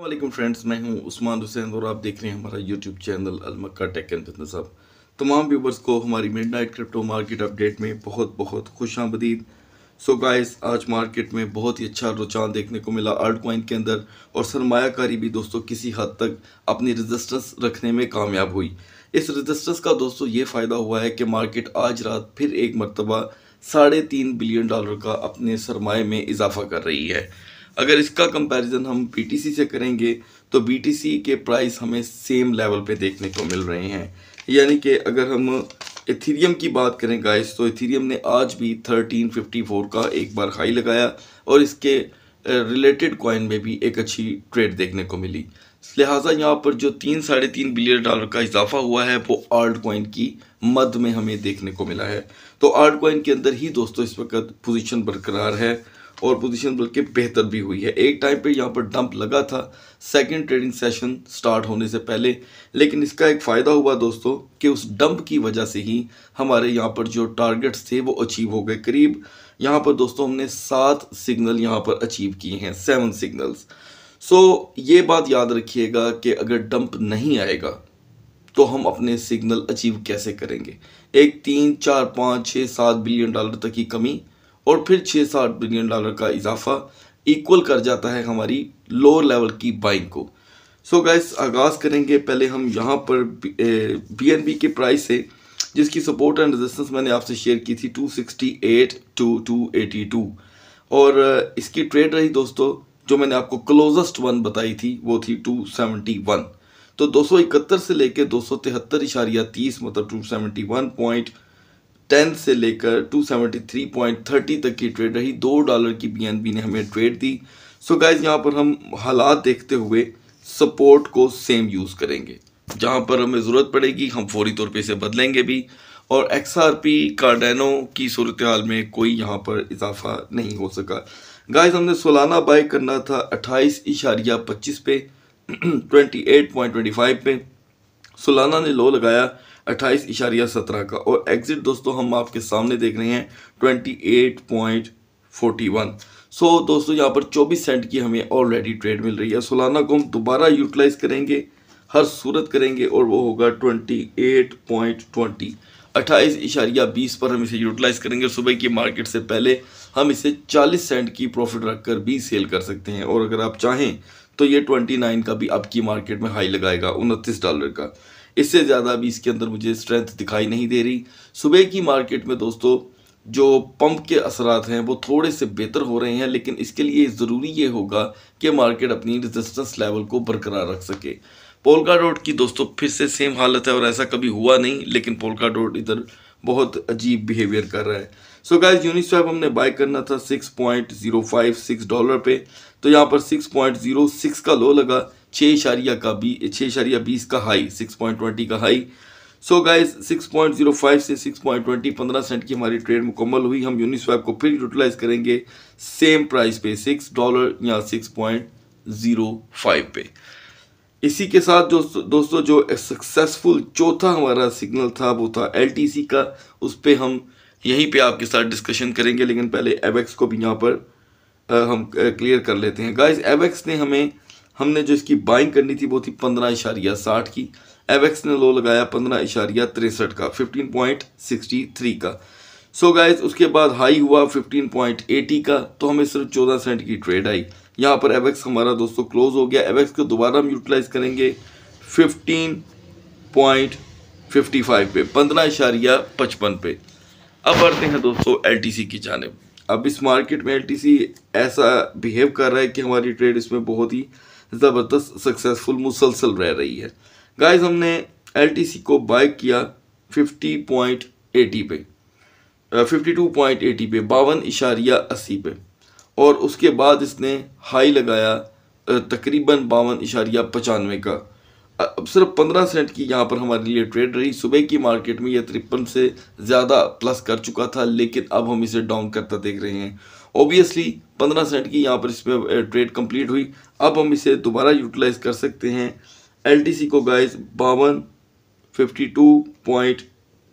वालेकुम फ्रेंड्स मैं हूं उस्मान हुसैन और आप देख रहे हैं हमारा यूट्यूब चैनल अलमक्का टेक एंड बिजनेस अब तमाम व्यूवर्स को हमारी मिडनाइट क्रिप्टो मार्केट अपडेट में बहुत बहुत खुश आमदीद सो गाइस आज मार्केट में बहुत ही अच्छा रुझान देखने को मिला आर्ट क्वाइन के अंदर और सरमाकारी भी दोस्तों किसी हद तक अपनी रजिस्टेंस रखने में कामयाब हुई इस रजिस्टेंस का दोस्तों ये फ़ायदा हुआ है कि मार्केट आज रात फिर एक मरतबा साढ़े तीन बिलियन डॉलर का अपने सरमाए में इजाफा कर रही है अगर इसका कंपैरिजन हम बीटीसी से करेंगे तो बीटीसी के प्राइस हमें सेम लेवल पे देखने को मिल रहे हैं यानी कि अगर हम इथीरियम की बात करें गाइस तो इथीरियम ने आज भी 1354 का एक बार हाई लगाया और इसके रिलेटेड कॉइन में भी एक अच्छी ट्रेड देखने को मिली लिहाजा यहाँ पर जो तीन साढ़े तीन बिलियन डॉलर का इजाफा हुआ है वो आर्ट कॉइन की मद में हमें देखने को मिला है तो आर्ट कॉइन के अंदर ही दोस्तों इस वक्त पोजीशन बरकरार है और पोजीशन बल्कि बेहतर भी हुई है एक टाइम पे यहाँ पर डंप लगा था सेकंड ट्रेडिंग सेशन स्टार्ट होने से पहले लेकिन इसका एक फ़ायदा हुआ दोस्तों कि उस डंप की वजह से ही हमारे यहाँ पर जो टारगेट्स थे वो अचीव हो गए करीब यहाँ पर दोस्तों हमने सात सिग्नल यहाँ पर अचीव किए हैं सेवन सिग्नल्स सो so, ये बात याद रखिएगा कि अगर डंप नहीं आएगा तो हम अपने सिग्नल अचीव कैसे करेंगे एक तीन चार पाँच छः सात बिलियन डॉलर तक की कमी और फिर छः सात बिलियन डॉलर का इजाफा इक्वल कर जाता है हमारी लोअर लेवल की बाइंग को सो so गाइस आगाज़ करेंगे पहले हम यहाँ पर बी एन बी के प्राइस से जिसकी सपोर्ट एंड रेजिस्टेंस मैंने आपसे शेयर की थी 268 टू 282 और इसकी ट्रेड रही दोस्तों जो मैंने आपको क्लोजेस्ट वन बताई थी वो थी 271 तो इकहत्तर से लेकर दो सौ तिहत्तर इशारिया तीस मतलब two seventy one point ten से लेकर two seventy three point thirty तक की ट्रेड रही दो डॉलर की बी ने हमें ट्रेड दी सो गाइज यहाँ पर हम हालात देखते हुए सपोर्ट को सेम यूज़ करेंगे जहाँ पर हमें ज़रूरत पड़ेगी हम फौरी तौर पे इसे बदलेंगे भी और एक्स आर पी कार्डेनो की सूरत हाल में कोई यहाँ पर इजाफा नहीं हो सका गाइज हमने सोलाना बाई करना था अट्ठाईस इशारिया पच्चीस पे twenty eight point twenty five पे सोलाना ने लो लगाया अट्ठाईस इशारिया सत्रह का और एग्ज़िट दोस्तों हम आपके सामने देख रहे हैं twenty eight point forty one so दोस्तों यहाँ पर चौबीस सेंट की हमें ऑलरेडी ट्रेड मिल रही है सोलाना को हम दोबारा यूटिलाइज़ करेंगे हर सूरत करेंगे और वो होगा ट्वेंटी एट पॉइंट ट्वेंटी अट्ठाईस इशारिया बीस पर हम इसे यूटिलाइज़ करेंगे सुबह की मार्केट से पहले हम इसे चालीस सेंट की प्रॉफिट रखकर भी सेल कर सकते हैं और अगर आप चाहें तो ये ट्वेंटी नाइन का भी अब की मार्केट में हाई लगाएगा उनतीस डॉलर का इससे ज़्यादा अभी इसके अंदर मुझे स्ट्रेंथ दिखाई नहीं दे रही सुबह की मार्केट में दोस्तों जो पंप के असरात हैं वो थोड़े से बेहतर हो रहे हैं लेकिन इसके लिए ज़रूरी ये होगा कि मार्केट अपनी रेजिस्टेंस लेवल को बरकरार रख सके पोलका डॉट की दोस्तों फिर से सेम हालत है और ऐसा कभी हुआ नहीं लेकिन पोलका डॉट इधर बहुत अजीब बिहेवियर कर रहा है सो गाइस यूनिस्वैप हमने बाय करना था 6.056 डॉलर पे तो यहाँ पर सिक्स पॉइंट जीरो सिक्स का लो लगा छः इशारिया का बी छः इशारिया बीस का हाई सिक्स पॉइंट ट्वेंटी का हाई सो गाइस 6.05 से 6.20 15 सेंट की हमारी ट्रेड मुकम्मल हुई हम यूनिस्वैप को फिर यूटिलाइज करेंगे सेम प्राइस पे सिक्स डॉलर या 6.05 पे इसी के साथ जो दोस्तों जो सक्सेसफुल चौथा हमारा सिग्नल था वो था एल का उस पर हम यहीं पे आपके साथ डिस्कशन करेंगे लेकिन पहले एवेक्स को भी यहाँ पर हम क्लियर कर लेते हैं गाइस एवेक्स ने हमें हमने जो इसकी बाइंग करनी थी वो थी पंद्रह इशारिया साठ की एवेक्स ने लो लगाया पंद्रह इशारिया तिरसठ का फिफ्टीन पॉइंट सिक्सटी थ्री का सो so गाइस उसके बाद हाई हुआ फिफ्टीन पॉइंट एटी का तो हमें सिर्फ चौदह सेंट की ट्रेड आई यहाँ पर एवेक्स हमारा दोस्तों क्लोज हो गया एवेक्स को दोबारा हम यूटिलाइज करेंगे फिफ्टीन पॉइंट फिफ्टी फाइव पे पंद्रह इशारिया पचपन पे अब बढ़ते हैं दोस्तों एल की जानब अब इस मार्केट में एलटीसी ऐसा बिहेव कर रहा है कि हमारी ट्रेड इसमें बहुत ही ज़बरदस्त सक्सेसफुल मुसलसल रह रही है गाइस हमने एलटीसी को बाय किया 50.80 पे फिफ्टी टू पॉइंट एटी पे बावन इशारिया अस्सी पे और उसके बाद इसने हाई लगाया तकरीबन बावन इशारिया पचानवे का अब सिर्फ पंद्रह सेंट की यहाँ पर हमारे लिए ट्रेड रही सुबह की मार्केट में यह तिरपन से ज़्यादा प्लस कर चुका था लेकिन अब हम इसे डाउन करता देख रहे हैं ओबियसली पंद्रह सेंट की यहाँ पर इस पर ट्रेड कंप्लीट हुई अब हम इसे दोबारा यूटिलाइज कर सकते हैं एल को गाइस बावन फिफ्टी टू पॉइंट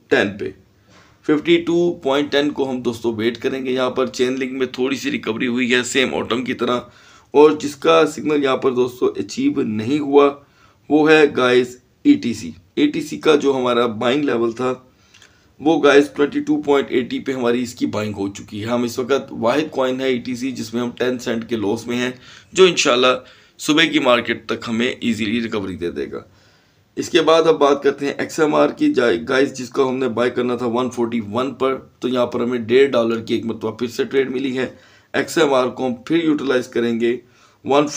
टेन पे फिफ्टी टू पॉइंट टेन को हम दोस्तों वेट करेंगे यहाँ पर चेन लिंक में थोड़ी सी रिकवरी हुई है सेम ऑटम की तरह और जिसका सिग्नल यहाँ पर दोस्तों अचीव नहीं हुआ वो है गाइस एटीसी एटीसी का जो हमारा बाइंग लेवल था वो गाइस 22.80 पे हमारी इसकी बाइंग हो चुकी है हम इस वक्त वाहिद कॉइन है एटीसी जिसमें हम 10 सेंट के लॉस में हैं जो इनशाला सुबह की मार्केट तक हमें इजीली रिकवरी दे देगा इसके बाद अब बात करते हैं एक्सएमआर की गाइस जिसको हमने बाय करना था 141 पर तो यहाँ पर हमें डेढ़ डॉलर की एक मरतबा फिर से ट्रेड मिली है एक्स को हम फिर यूटिलाइज करेंगे वन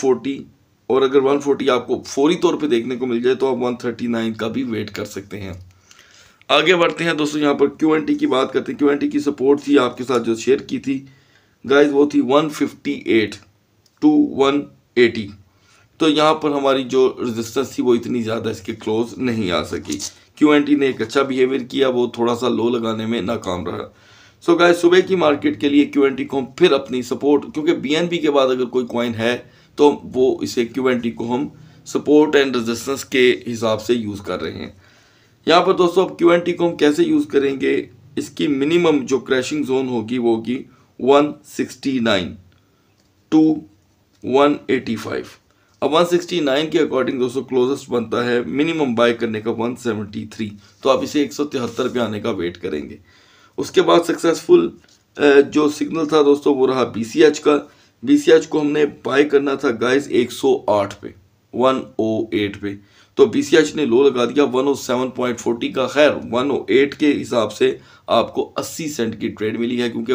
और अगर 140 आपको फौरी तौर पे देखने को मिल जाए तो आप 139 का भी वेट कर सकते हैं आगे बढ़ते हैं दोस्तों यहाँ पर क्यू की बात करते हैं क्यू की सपोर्ट थी आपके साथ जो शेयर की थी गाइज वो थी एट टू एटी तो यहाँ पर हमारी जो रजिस्टेंस थी वो इतनी ज़्यादा इसके क्लोज नहीं आ सकी क्यू ने एक अच्छा बिहेवियर किया वो थोड़ा सा लो लगाने में नाकाम रहा सो so गाय सुबह की मार्केट के लिए क्यू को हम फिर अपनी सपोर्ट क्योंकि बी के बाद अगर कोई क्वाइन है तो वो इसे क्यू एन टी को हम सपोर्ट एंड रेजिस्टेंस के हिसाब से यूज़ कर रहे हैं यहाँ पर दोस्तों अब क्यू एन टी को हम कैसे यूज़ करेंगे इसकी मिनिमम जो क्रैशिंग जोन होगी वो होगी 169 टू 185 अब 169 के अकॉर्डिंग दोस्तों क्लोजेस्ट बनता है मिनिमम बाय करने का 173 तो आप इसे एक पे आने का वेट करेंगे उसके बाद सक्सेसफुल जो सिग्नल था दोस्तों वो रहा बी का बीसीएच को हमने बाय करना था गाइस 108 पे 108 पे तो बीसीएच ने लो लगा दिया 107.40 का खैर 108 के हिसाब से आपको 80 सेंट की ट्रेड मिली है क्योंकि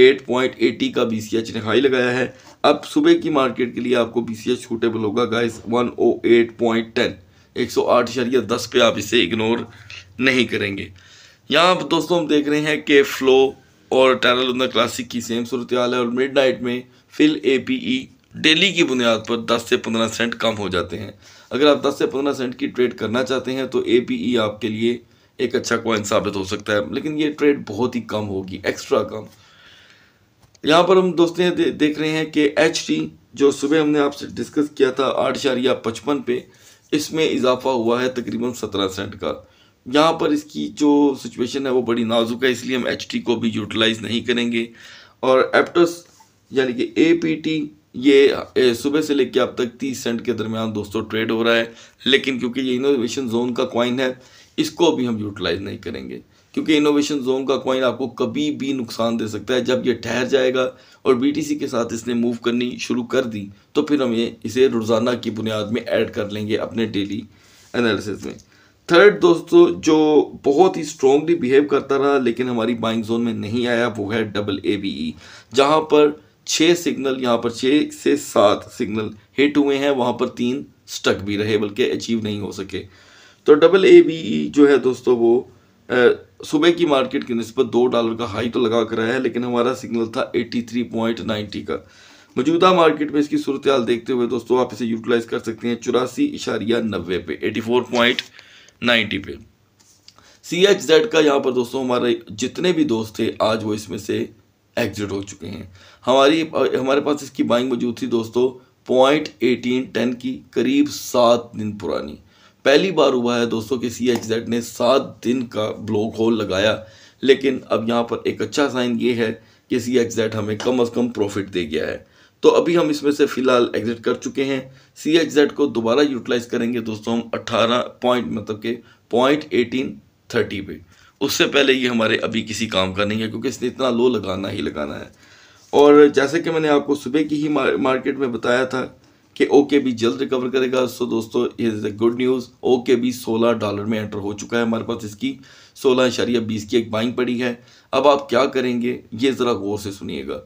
108.80 का बीसीएच ने हाई लगाया है अब सुबह की मार्केट के लिए आपको बीसीएच सूटेबल होगा गाइस 108.10 108 शरिया दस पे आप इसे इग्नोर नहीं करेंगे यहाँ दोस्तों हम देख रहे हैं कि फ्लो और टारालुंदा क्लासिक की सेम सूरत हाल है और मिड में fill A P E daily की बुनियाद पर 10 से 15 सेंट कम हो जाते हैं अगर आप 10 से 15 सेंट की ट्रेड करना चाहते हैं तो ए पी ई आपके लिए एक अच्छा कॉइन साबित हो सकता है लेकिन ये ट्रेड बहुत ही कम होगी एक्स्ट्रा कम यहाँ पर हम दोस्तों दे, देख रहे हैं कि एच टी जो सुबह हमने आपसे डिस्कस किया था आठ शारिया पचपन पे इसमें इजाफा हुआ है तकरीबन सत्रह सेंट का यहाँ पर इसकी जो सिचुएशन है वो बड़ी नाजुक है इसलिए हम एच को भी यूटिलाइज़ नहीं करेंगे और एप्टस यानी कि ए पी टी ये सुबह से लेकर अब तक तीस सेंट के दरमियान दोस्तों ट्रेड हो रहा है लेकिन क्योंकि ये इनोवेशन जोन का कॉइन है इसको भी हम यूटिलाइज़ नहीं करेंगे क्योंकि इनोवेशन जोन का कॉइन आपको कभी भी नुकसान दे सकता है जब ये ठहर जाएगा और बीटीसी के साथ इसने मूव करनी शुरू कर दी तो फिर हम ये इसे रोज़ाना की बुनियाद में ऐड कर लेंगे अपने डेली एनालिसिस में थर्ड दोस्तों जो बहुत ही स्ट्रॉन्गली बिहेव करता रहा लेकिन हमारी बाइंग जोन में नहीं आया वो है डबल ए बी ई जहाँ पर छः सिग्नल यहाँ पर छः से सात सिग्नल हिट हुए हैं वहाँ पर तीन स्टक भी रहे बल्कि अचीव नहीं हो सके तो डबल ए बी ई जो है दोस्तों वो सुबह की मार्केट की नस्बत दो डॉलर का हाई तो लगा कर आया है लेकिन हमारा सिग्नल था एट्टी थ्री पॉइंट नाइन्टी का मौजूदा मार्केट में इसकी सूरत देखते हुए दोस्तों आप इसे यूटिलाइज़ कर सकते हैं चौरासी इशारिया नब्बे पे एटी फोर पॉइंट नाइन्टी पे सी एच जेड का यहाँ पर दोस्तों हमारे जितने भी दोस्त थे आज वो इसमें से एग्जिट हो चुके हैं हमारी हमारे पास इसकी बाइंग मौजूद थी दोस्तों पॉइंट एटीन टेन की करीब सात दिन पुरानी पहली बार हुआ है दोस्तों कि सी एच जेड ने सात दिन का ब्लॉक होल लगाया लेकिन अब यहाँ पर एक अच्छा साइन ये है कि सी एच जेड हमें कम अज़ कम प्रॉफिट दे गया है तो अभी हम इसमें से फ़िलहाल एग्ज़िट कर चुके हैं सी एच जेड को दोबारा यूटिलाइज़ करेंगे दोस्तों हम अट्ठारह पॉइंट मतलब के पॉइंट एटीन थर्टी पे उससे पहले ये हमारे अभी किसी काम का नहीं है क्योंकि इसने इतना लो लगाना ही लगाना है और जैसे कि मैंने आपको सुबह की ही मार्केट में बताया था कि ओके भी जल्द रिकवर करेगा सो दोस्तों is a good news okay भी सोलह डॉलर में एंटर हो चुका है हमारे पास इसकी सोलह इशारिया बीस की एक बाइंग पड़ी है अब आप क्या करेंगे ये ज़रा गौर से सुनिएगा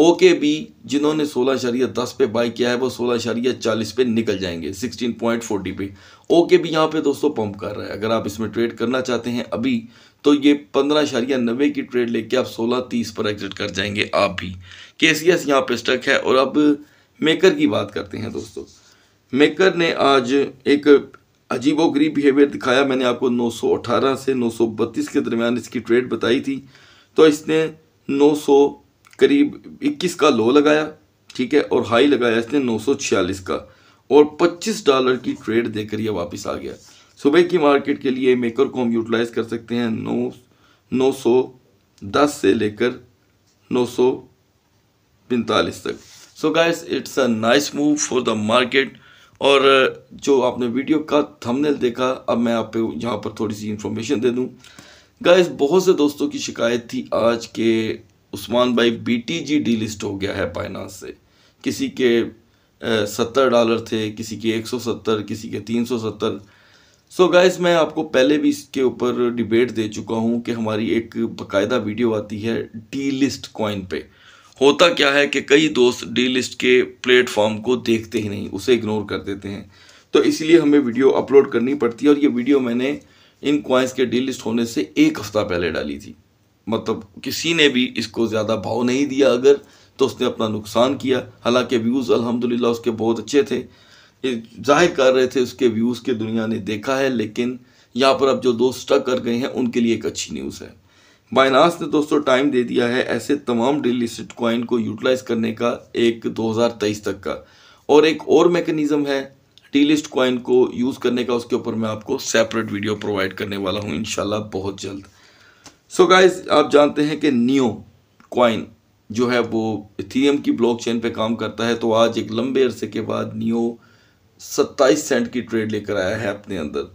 ओ के बी जिन्होंने सोलह शरिया दस पे बाई किया है वो सोलह शरिया चालीस पे निकल जाएंगे सिक्सटीन पॉइंट फोर्टी पे ओ के बी यहाँ पे दोस्तों पंप कर रहा है अगर आप इसमें ट्रेड करना चाहते हैं अभी तो ये पंद्रह शरिया नब्बे की ट्रेड लेके आप सोलह तीस पर एग्जिट कर जाएंगे आप भी के सी एस यहाँ पर स्टक है और अब मेकर की बात करते हैं दोस्तों मेकर ने आज एक अजीबो गरीब बिहेवियर दिखाया मैंने आपको नौ सौ अठारह से नौ सौ बत्तीस के दरमियान इसकी ट्रेड बताई थी तो इसने सौ करीब 21 का लो लगाया ठीक है और हाई लगाया इसने 946 का और 25 डॉलर की ट्रेड देकर यह वापस आ गया सुबह की मार्केट के लिए मेकर को हम यूटिलाइज कर सकते हैं नौ नौ सौ दस से लेकर नौ सौ पैंतालीस तक so guys it's a nice move for the market और uh, जो आपने वीडियो का थंबनेल देखा अब मैं आप पे यहाँ पर थोड़ी सी इन्फॉर्मेशन दे दूँ गाइस बहुत से दोस्तों की शिकायत थी आज के उस्मान भाई बीटीजी लिस्ट हो गया है फाइनानस से किसी के सत्तर डॉलर थे किसी के एक सौ सत्तर किसी के तीन सौ सत्तर सो गाइस मैं आपको पहले भी इसके ऊपर डिबेट दे चुका हूँ कि हमारी एक बाकायदा वीडियो आती है डी लिस्ट कॉइन पर होता क्या है कि कई दोस्त डी लिस्ट के प्लेटफॉर्म को देखते ही नहीं उसे इग्नोर कर देते हैं तो इसलिए हमें वीडियो अपलोड करनी पड़ती है और ये वीडियो मैंने इन क्वाइंस के डी लिस्ट होने से एक हफ़्ता पहले डाली थी मतलब किसी ने भी इसको ज़्यादा भाव नहीं दिया अगर तो उसने अपना नुकसान किया हालांकि व्यूज़ अल्हम्दुलिल्लाह उसके बहुत अच्छे थे जाहिर कर रहे थे उसके व्यूज़ के दुनिया ने देखा है लेकिन यहाँ पर अब जो दोस्त स्टक कर गए हैं उनके लिए एक अच्छी न्यूज़ है बाइनास ने दोस्तों टाइम दे दिया है ऐसे तमाम डेली लिस्टेड कॉइन को यूटिलाइज़ करने का एक तेईस तक का और एक और मेकनिज़म है डी लिस्ट कॉइन को यूज़ करने का उसके ऊपर मैं आपको सेपरेट वीडियो प्रोवाइड करने वाला हूँ इन बहुत जल्द सो so गाइज आप जानते हैं कि नियो क्वाइन जो है वो इथीरियम की ब्लॉकचेन पे काम करता है तो आज एक लंबे अरसे के बाद नियो 27 सेंट की ट्रेड लेकर आया है अपने अंदर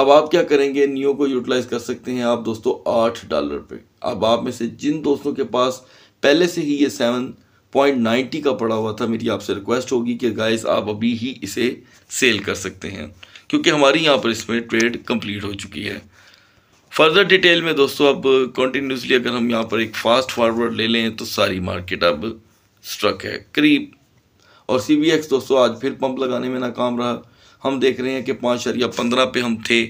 अब आप क्या करेंगे नियो को यूटिलाइज कर सकते हैं आप दोस्तों आठ डॉलर पे अब आप में से जिन दोस्तों के पास पहले से ही ये सेवन पॉइंट नाइन्टी का पड़ा हुआ था मेरी आपसे रिक्वेस्ट होगी कि गाइज आप अभी ही इसे सेल कर सकते हैं क्योंकि हमारी यहाँ पर इसमें ट्रेड कम्प्लीट हो चुकी है फर्दर डिटेल में दोस्तों अब कंटिन्यूसली अगर हम यहाँ पर एक फास्ट फॉरवर्ड ले लें तो सारी मार्केट अब स्ट्रक है करीब और सी बी एक्स दोस्तों आज फिर पंप लगाने में नाकाम रहा हम देख रहे हैं कि पाँच या पंद्रह पे हम थे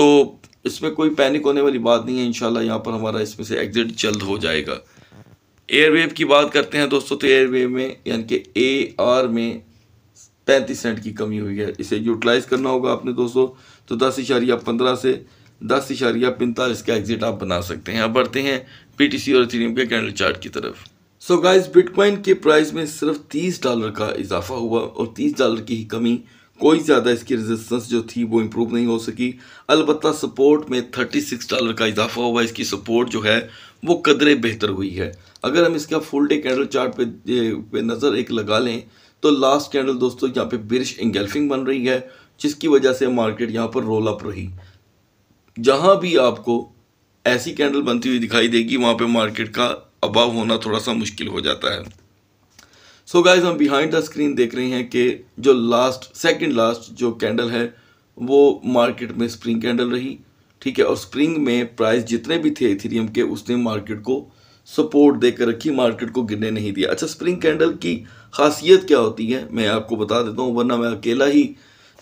तो इसमें कोई पैनिक होने वाली बात नहीं है इंशाल्लाह यहाँ पर हमारा इसमें से एग्ज़िट जल्द हो जाएगा एयरवेव की बात करते हैं दोस्तों तो एयरवेव में यानी कि ए आर में पैंतीस सेंट की कमी हुई है इसे यूटिलाइज़ करना होगा आपने दोस्तों तो दस इशारिया पंद्रह से दस इशारिया पैंतालीस का एग्जिट आप बना सकते हैं अब बढ़ते हैं पीटीसी और इथेरियम के कैंडल चार्ट की तरफ सो गाइस बिटकॉइन के प्राइस में सिर्फ तीस डॉलर का इजाफा हुआ और तीस डॉलर की ही कमी कोई ज़्यादा इसकी रेजिस्टेंस जो थी वो इम्प्रूव नहीं हो सकी अलबत् सपोर्ट में थर्टी सिक्स डॉलर का इजाफा हुआ इसकी सपोर्ट जो है वो कदरे बेहतर हुई है अगर हम इसका फुल डे कैंडल चार्ट पे पे नज़र एक लगा लें तो लास्ट कैंडल दोस्तों यहाँ पे बिरिश इंगेल्फिंग बन रही है जिसकी वजह से मार्केट यहाँ पर रोल अप रही जहाँ भी आपको ऐसी कैंडल बनती हुई दिखाई देगी वहाँ पे मार्केट का अभाव होना थोड़ा सा मुश्किल हो जाता है सो so गाइज हम बिहाइंड द स्क्रीन देख रहे हैं कि जो लास्ट सेकंड लास्ट जो कैंडल है वो मार्केट में स्प्रिंग कैंडल रही ठीक है और स्प्रिंग में प्राइस जितने भी थे इथेरियम के उसने मार्केट को सपोर्ट देकर रखी मार्केट को गिरने नहीं दिया अच्छा स्प्रिंग कैंडल की खासियत क्या होती है मैं आपको बता देता हूँ वरना मैं अकेला ही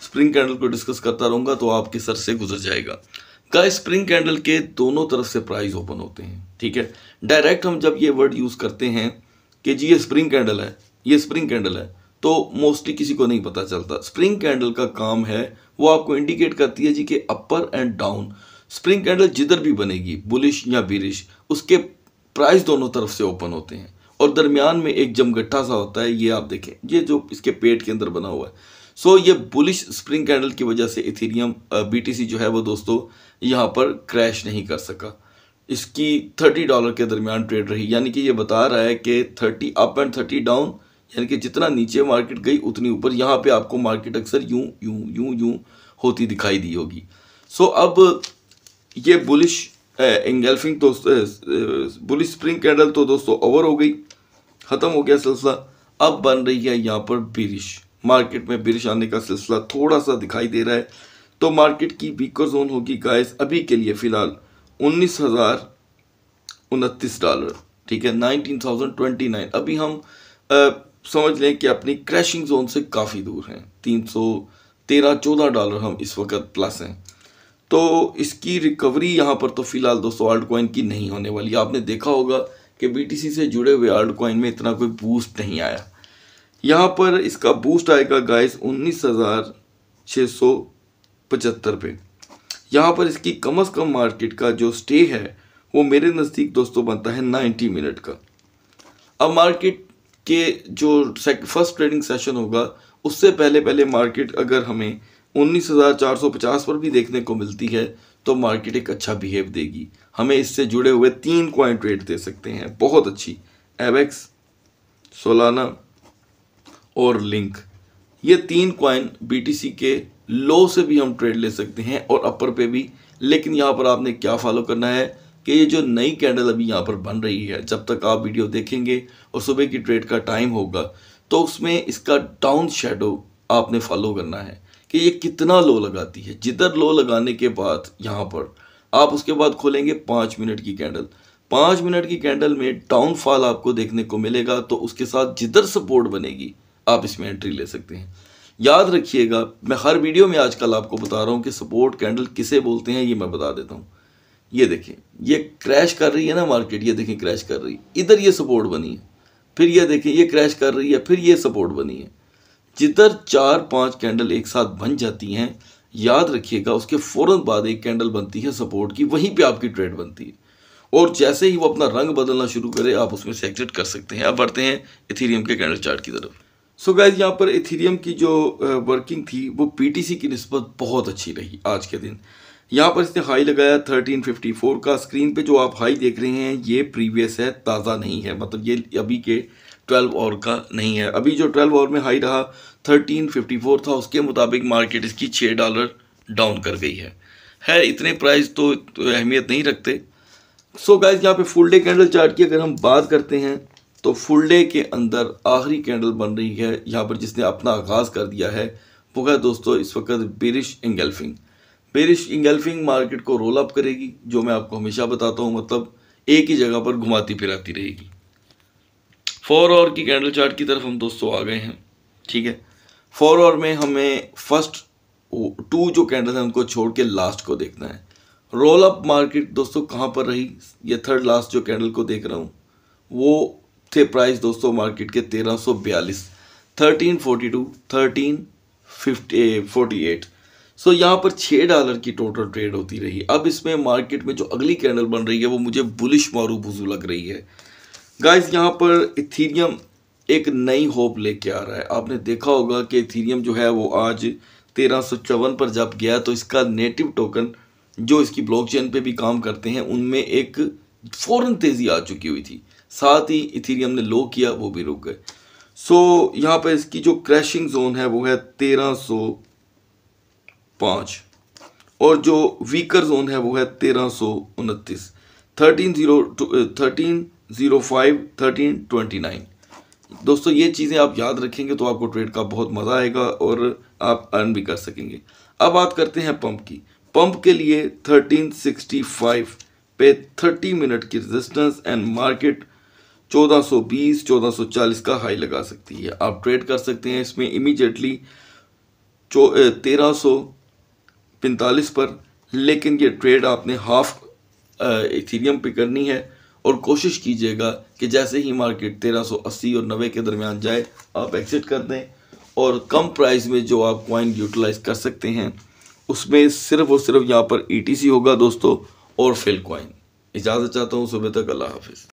स्प्रिंग कैंडल को डिस्कस करता रहूँगा तो आपके सर से गुजर जाएगा का स्प्रिंग कैंडल के दोनों तरफ से प्राइस ओपन होते हैं ठीक है डायरेक्ट हम जब ये वर्ड यूज़ करते हैं कि जी ये स्प्रिंग कैंडल है ये स्प्रिंग कैंडल है तो मोस्टली किसी को नहीं पता चलता स्प्रिंग कैंडल का काम है वो आपको इंडिकेट करती है जी कि upper and down spring candle जिधर भी बनेगी बुलिश या बिरिश उसके प्राइस दोनों तरफ से ओपन होते हैं और दरमियान में एक जमगट्ठा सा होता है ये आप देखें ये जो इसके पेट के अंदर बना हुआ है सो so, ये बुलिश स्प्रिंग कैंडल की वजह से इथेरियम बीटीसी जो है वो दोस्तों यहाँ पर क्रैश नहीं कर सका इसकी थर्टी डॉलर के दरमियान ट्रेड रही यानी कि ये बता रहा है कि thirty up and thirty down यानी कि जितना नीचे मार्केट गई उतनी ऊपर यहाँ पे आपको मार्केट अक्सर यूं यूं यूं यूं होती दिखाई दी होगी सो अब ये बुलिश एंगल्फिंग तो बुलिश स्प्रिंग कैंडल तो दोस्तों ओवर हो गई ख़त्म हो गया सिलसिला अब बन रही है यहाँ पर बिरिश मार्केट में बिरिश आने का सिलसिला थोड़ा सा दिखाई दे रहा है तो मार्केट की बीकर जोन होगी गाइस अभी के लिए फिलहाल उन्नीस हज़ार उनतीस डॉलर ठीक है नाइनटीन थाउजेंड ट्वेंटी नाइन अभी हम आ, समझ लें कि अपनी क्रैशिंग जोन से काफ़ी दूर हैं तीन सौ तेरह चौदह डॉलर हम इस वक्त प्लस हैं तो इसकी रिकवरी यहाँ पर तो फिलहाल दोस्तों आल्ट कॉइन की नहीं होने वाली आपने देखा होगा कि बी से जुड़े हुए आल्ट कॉइन में इतना कोई बूस्ट नहीं आया यहाँ पर इसका बूस्ट आएगा गाइस उन्नीस हज़ार छः सौ पचहत्तर पे यहाँ पर इसकी कम से कम मार्केट का जो स्टे है वो मेरे नज़दीक दोस्तों बनता है नाइन्टी मिनट का अब मार्केट के जो फर्स्ट ट्रेडिंग सेशन होगा उससे पहले पहले मार्केट अगर हमें 19,450 पर भी देखने को मिलती है तो मार्केट एक अच्छा बिहेव देगी हमें इससे जुड़े हुए तीन क्वाइंट ट्रेड दे सकते हैं बहुत अच्छी एवेक्स सोलाना और लिंक ये तीन क्वाइन बी के लो से भी हम ट्रेड ले सकते हैं और अपर पे भी लेकिन यहाँ पर आपने क्या फॉलो करना है कि ये जो नई कैंडल अभी यहाँ पर बन रही है जब तक आप वीडियो देखेंगे और सुबह की ट्रेड का टाइम होगा तो उसमें इसका डाउन शेडो आपने फॉलो करना है कि ये कितना लो लगाती है जिधर लो लगाने के बाद यहाँ पर आप उसके बाद खोलेंगे पाँच मिनट की कैंडल पाँच मिनट की कैंडल में डाउनफॉल आपको देखने को मिलेगा तो उसके साथ जिधर सपोर्ट बनेगी आप इसमें एंट्री ले सकते हैं याद रखिएगा मैं हर वीडियो में आजकल आपको बता रहा हूँ कि सपोर्ट कैंडल किसे बोलते हैं ये मैं बता देता हूँ ये देखें ये क्रैश कर रही है ना मार्केट ये देखें क्रैश कर रही है इधर ये सपोर्ट बनी है फिर ये देखें ये क्रैश कर रही है फिर ये सपोर्ट बनी है जिधर चार पाँच कैंडल एक साथ बन जाती हैं याद रखिएगा उसके फौरन बाद एक कैंडल बनती है सपोर्ट की वहीं पर आपकी ट्रेड बनती है और जैसे ही वो अपना रंग बदलना शुरू करे आप उसमें से कर सकते हैं अब बढ़ते हैं इथीरियम के कैंडल चार्ट की तरफ सो so गैज यहाँ पर इथीरियम की जो वर्किंग थी वो पीटीसी की नस्बत बहुत अच्छी रही आज के दिन यहाँ पर इसने हाई लगाया 1354 का स्क्रीन पे जो आप हाई देख रहे हैं ये प्रीवियस है ताज़ा नहीं है मतलब ये अभी के 12 और का नहीं है अभी जो 12 और में हाई रहा 1354 था उसके मुताबिक मार्केट इसकी 6 डॉलर डाउन कर गई है है इतने प्राइस तो, तो अहमियत नहीं रखते सो गैज यहाँ पर फुल डे कैंडल चार्ट की अगर हम बात करते हैं तो फुल डे के अंदर आखिरी कैंडल बन रही है यहाँ पर जिसने अपना आगाज़ कर दिया है वो है दोस्तों इस वक्त bearish engulfing bearish engulfing market को रोल अप करेगी जो मैं आपको हमेशा बताता हूँ मतलब एक ही जगह पर घुमाती फिराती रहेगी फोर और की कैंडल चार्ट की तरफ हम दोस्तों आ गए हैं ठीक है फोर और में हमें फर्स्ट टू जो कैंडल है उनको छोड़ के लास्ट को देखना है रोल अप मार्केट दोस्तों कहाँ पर रही ये थर्ड लास्ट जो कैंडल को देख रहा हूँ वो थे प्राइस दोस्तों मार्केट के तेरह सौ बयालीस thirteen forty two thirteen fifty forty eight so यहाँ पर छः डॉलर की टोटल ट्रेड होती रही अब इसमें मार्केट में जो अगली कैंडल बन रही है वो मुझे बुलिश मारू बुजू लग रही है गाइस यहाँ पर इथीरियम एक नई होप लेके आ रहा है आपने देखा होगा कि इथीरियम जो है वो आज तेरह सौ चौवन पर जब गया तो इसका नेटिव टोकन जो इसकी ब्लॉकचेन पे भी काम करते हैं उनमें एक फ़ौरन तेज़ी आ चुकी हुई थी साथ ही इथीरियम ने लो किया वो भी रुक गए सो so, यहाँ पर इसकी जो क्रैशिंग जोन है वो है तेरह सौ पाँच और जो वीकर जोन है वो है तेरह सौ उनतीस thirteen zero thirteen zero five thirteen twenty nine दोस्तों ये चीज़ें आप याद रखेंगे तो आपको ट्रेड का बहुत मज़ा आएगा और आप अर्न भी कर सकेंगे अब बात करते हैं पंप की पंप के लिए थर्टीन सिक्सटी फाइव पे थर्टी मिनट की रेजिस्टेंस एंड मार्केट 1420 1440 का हाई लगा सकती है आप ट्रेड कर सकते हैं इसमें इमीजिएटली तेरह सौ पैंतालीस पर लेकिन ये ट्रेड आपने हाफ इथीरियम पे करनी है और कोशिश कीजिएगा कि जैसे ही मार्केट 1380 और 90 के दरमियान जाए आप एग्ज़िट कर दें और कम प्राइस में जो आप कॉइन यूटिलाइज कर सकते हैं उसमें सिर्फ और सिर्फ यहाँ पर ईटीसी e होगा दोस्तों और फेल कॉइन इजाज़त चाहता हूँ सुबह तक अल्लाह हाफिज़